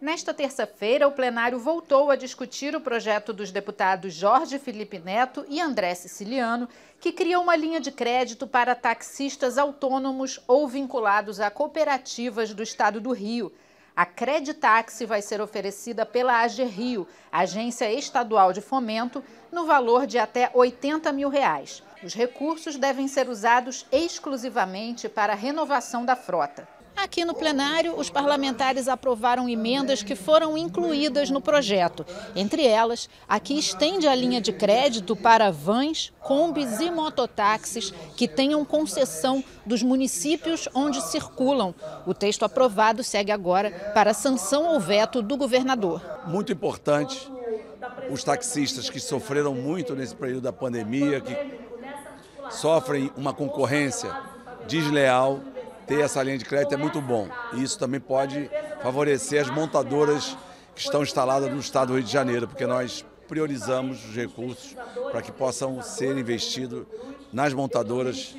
Nesta terça-feira, o plenário voltou a discutir o projeto dos deputados Jorge Felipe Neto e André Siciliano, que cria uma linha de crédito para taxistas autônomos ou vinculados a cooperativas do estado do Rio. A Creditaxi vai ser oferecida pela AG Rio, Agência Estadual de Fomento, no valor de até 80 mil reais. Os recursos devem ser usados exclusivamente para a renovação da frota. Aqui no plenário, os parlamentares aprovaram emendas que foram incluídas no projeto. Entre elas, a que estende a linha de crédito para vans, combis e mototáxis que tenham concessão dos municípios onde circulam. O texto aprovado segue agora para sanção ou veto do governador. Muito importante os taxistas que sofreram muito nesse período da pandemia, que sofrem uma concorrência desleal ter essa linha de crédito é muito bom. E isso também pode favorecer as montadoras que estão instaladas no estado do Rio de Janeiro, porque nós priorizamos os recursos para que possam ser investidos nas montadoras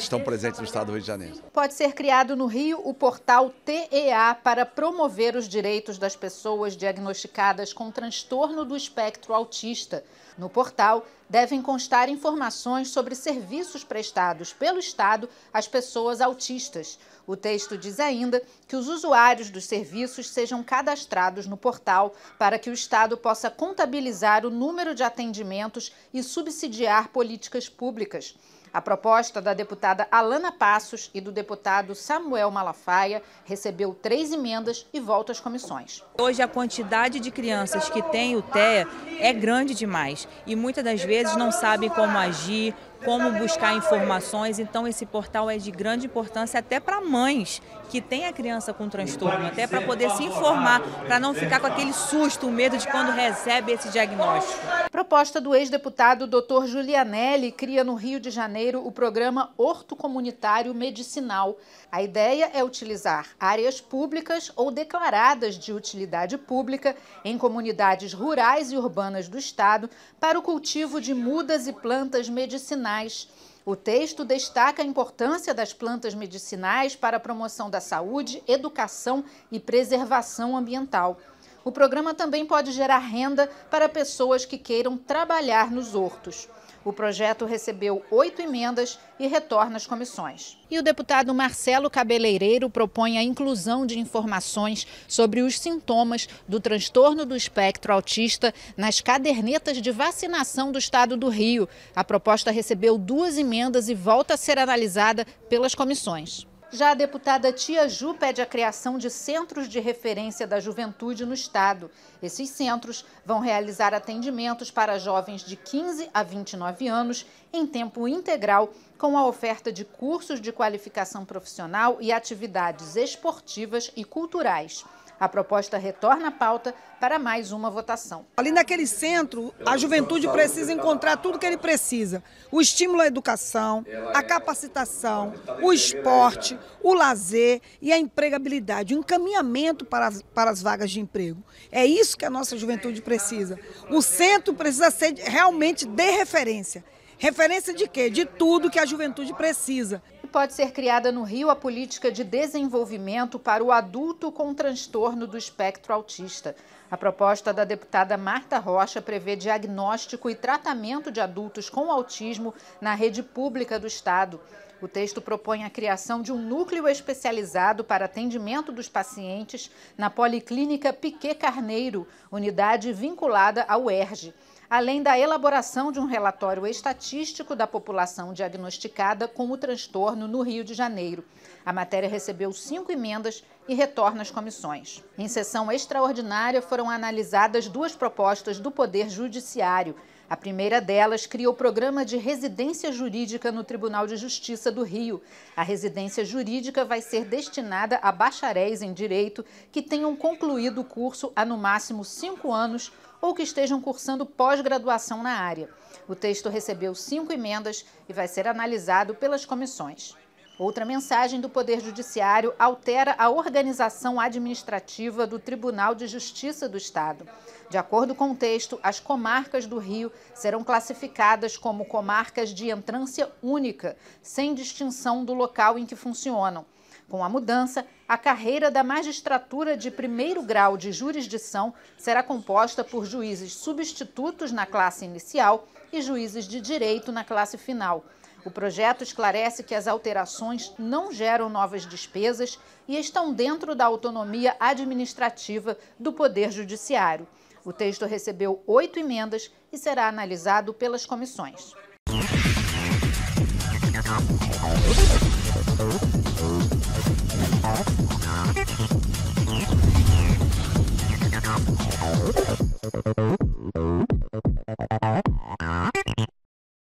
estão presentes no estado do Rio de Janeiro. Pode ser criado no Rio o portal TEA para promover os direitos das pessoas diagnosticadas com transtorno do espectro autista. No portal devem constar informações sobre serviços prestados pelo Estado às pessoas autistas. O texto diz ainda que os usuários dos serviços sejam cadastrados no portal para que o Estado possa contabilizar o número de atendimentos e subsidiar políticas públicas. A proposta da deputada Alana Passos e do deputado Samuel Malafaia recebeu três emendas e volta às comissões. Hoje a quantidade de crianças que tem o TEA é grande demais e muitas das vezes não sabem como agir, como buscar informações. Então esse portal é de grande importância até para mães que tem a criança com transtorno, até para poder se informar, né? para não ficar com aquele susto, o medo de quando recebe esse diagnóstico. proposta do ex-deputado Dr. Julianelli cria no Rio de Janeiro o programa Horto Comunitário Medicinal. A ideia é utilizar áreas públicas ou declaradas de utilidade pública em comunidades rurais e urbanas do estado para o cultivo de mudas e plantas medicinais. O texto destaca a importância das plantas medicinais para a promoção da saúde, educação e preservação ambiental. O programa também pode gerar renda para pessoas que queiram trabalhar nos hortos. O projeto recebeu oito emendas e retorna às comissões. E o deputado Marcelo Cabeleireiro propõe a inclusão de informações sobre os sintomas do transtorno do espectro autista nas cadernetas de vacinação do estado do Rio. A proposta recebeu duas emendas e volta a ser analisada pelas comissões. Já a deputada Tia Ju pede a criação de centros de referência da juventude no Estado. Esses centros vão realizar atendimentos para jovens de 15 a 29 anos em tempo integral, com a oferta de cursos de qualificação profissional e atividades esportivas e culturais. A proposta retorna à pauta para mais uma votação. Ali naquele centro, a juventude precisa encontrar tudo que ele precisa: o estímulo à educação, a capacitação, o esporte, o lazer e a empregabilidade, o encaminhamento para as, para as vagas de emprego. É isso que a nossa juventude precisa. O centro precisa ser realmente de referência. Referência de quê? De tudo que a juventude precisa pode ser criada no Rio a política de desenvolvimento para o adulto com transtorno do espectro autista. A proposta da deputada Marta Rocha prevê diagnóstico e tratamento de adultos com autismo na rede pública do Estado. O texto propõe a criação de um núcleo especializado para atendimento dos pacientes na Policlínica Piquet Carneiro, unidade vinculada ao ERJ além da elaboração de um relatório estatístico da população diagnosticada com o transtorno no Rio de Janeiro. A matéria recebeu cinco emendas e retorna às comissões. Em sessão extraordinária foram analisadas duas propostas do Poder Judiciário a primeira delas cria o programa de residência jurídica no Tribunal de Justiça do Rio. A residência jurídica vai ser destinada a bacharéis em direito que tenham concluído o curso há no máximo cinco anos ou que estejam cursando pós-graduação na área. O texto recebeu cinco emendas e vai ser analisado pelas comissões. Outra mensagem do Poder Judiciário altera a organização administrativa do Tribunal de Justiça do Estado. De acordo com o texto, as comarcas do Rio serão classificadas como comarcas de entrância única, sem distinção do local em que funcionam. Com a mudança, a carreira da magistratura de primeiro grau de jurisdição será composta por juízes substitutos na classe inicial e juízes de direito na classe final. O projeto esclarece que as alterações não geram novas despesas e estão dentro da autonomia administrativa do Poder Judiciário. O texto recebeu oito emendas e será analisado pelas comissões.